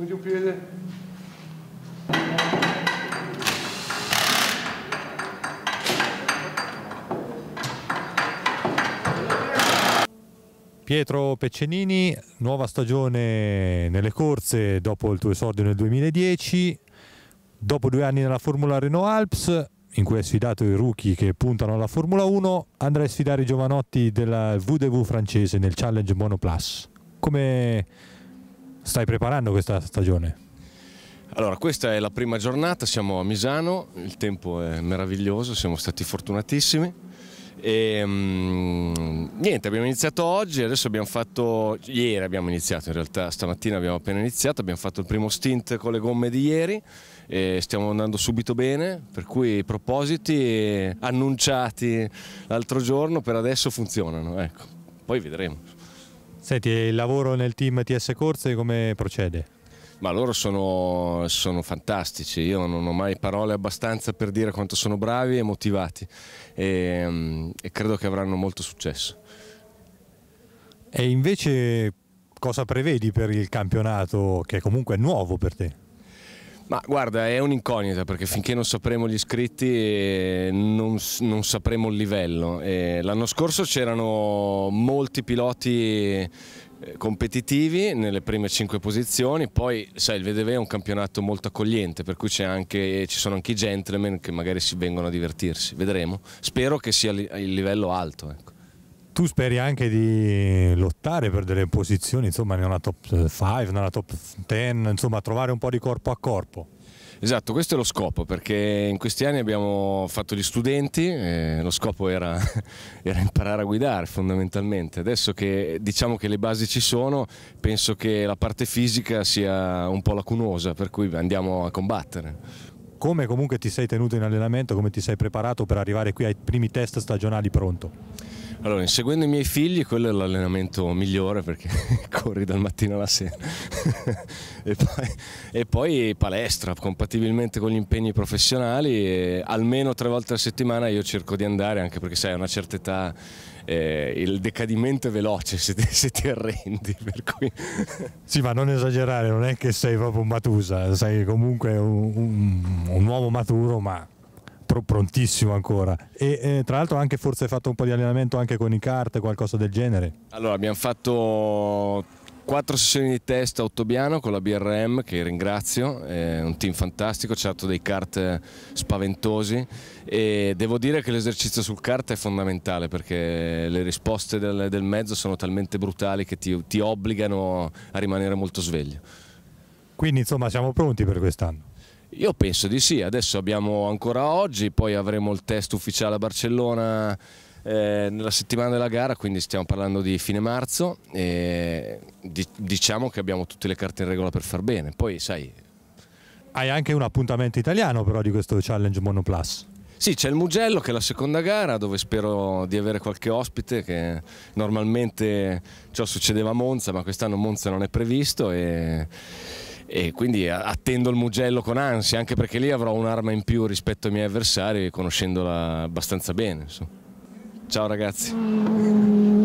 quindi un piede Pietro Peccenini, nuova stagione nelle corse dopo il tuo esordio nel 2010, dopo due anni nella Formula Renault Alps, in cui hai sfidato i rookie che puntano alla Formula 1, andrai a sfidare i giovanotti della VDV francese nel Challenge Monoplace. Come stai preparando questa stagione? Allora, questa è la prima giornata, siamo a Misano, il tempo è meraviglioso, siamo stati fortunatissimi. E, um, niente, abbiamo iniziato oggi, adesso abbiamo fatto, ieri abbiamo iniziato in realtà, stamattina abbiamo appena iniziato, abbiamo fatto il primo stint con le gomme di ieri e stiamo andando subito bene, per cui i propositi annunciati l'altro giorno per adesso funzionano, ecco, poi vedremo. Senti, il lavoro nel team TS Corse come procede? Ma loro sono, sono, fantastici, io non ho mai parole abbastanza per dire quanto sono bravi e motivati e, mm, e credo che avranno molto successo. E invece cosa prevedi per il campionato che è comunque nuovo per te? Ma guarda, è un'incognita perché finché non sapremo gli iscritti eh, non, non sapremo il livello. E eh, l'anno scorso c'erano molti piloti eh, competitivi nelle prime cinque posizioni, poi sai il VDV è un campionato molto accogliente per cui anche, ci sono anche i gentleman che magari si vengono a divertirsi, vedremo, spero che sia il livello alto. Ecco tu speri anche di lottare per delle posizioni, insomma, nella top 5, nella top 10, insomma, trovare un po' di corpo a corpo. Esatto, questo è lo scopo, perché in questi anni abbiamo fatto gli studenti, eh, lo scopo era, era, imparare a guidare fondamentalmente. Adesso che diciamo che le basi ci sono, penso che la parte fisica sia un po' lacunosa, per cui andiamo a combattere. Come comunque ti sei tenuto in allenamento, come ti sei preparato per arrivare qui ai primi test stagionali pronto? Allora, seguendo i miei figli, quello è l'allenamento migliore perché corri dal mattino alla sera. e, poi, e, poi, palestra, compatibilmente con gli impegni professionali, almeno tre volte a settimana io cerco di andare, anche perché sai, a una certa età eh, il decadimento è veloce se ti, se ti arrendi. Cui... sì, ma non esagerare, non è che sei proprio un Matusa, sei comunque un, un, un uomo maturo, ma pr- prontissimo ancora. E eh, tra l'altro anche forse hai fatto un po' di allenamento anche con i kart, qualcosa del genere. Allora, abbiamo fatto quattro sessioni di test a Ottobiano con la BRM che ringrazio, è un team fantastico, certo dei kart spaventosi e devo dire che l'esercizio sul kart è fondamentale perché le risposte del, del mezzo sono talmente brutali che ti, ti obbligano a rimanere molto sveglio. Quindi insomma siamo pronti per quest'anno. Io penso di sì, adesso abbiamo ancora oggi, poi avremo il test ufficiale a Barcellona eh, nella settimana della gara, quindi stiamo parlando di fine marzo e di, diciamo che abbiamo tutte le carte in regola per far bene, poi sai... Hai anche un appuntamento italiano però di questo Challenge Monoplus. Sì, c'è il Mugello che è la seconda gara dove spero di avere qualche ospite che normalmente ciò succedeva a Monza, ma quest'anno Monza non è previsto e e quindi attendo il Mugello con ansia anche perché lì avrò un'arma in più rispetto ai miei avversari conoscendola abbastanza bene. Insomma. Ciao ragazzi.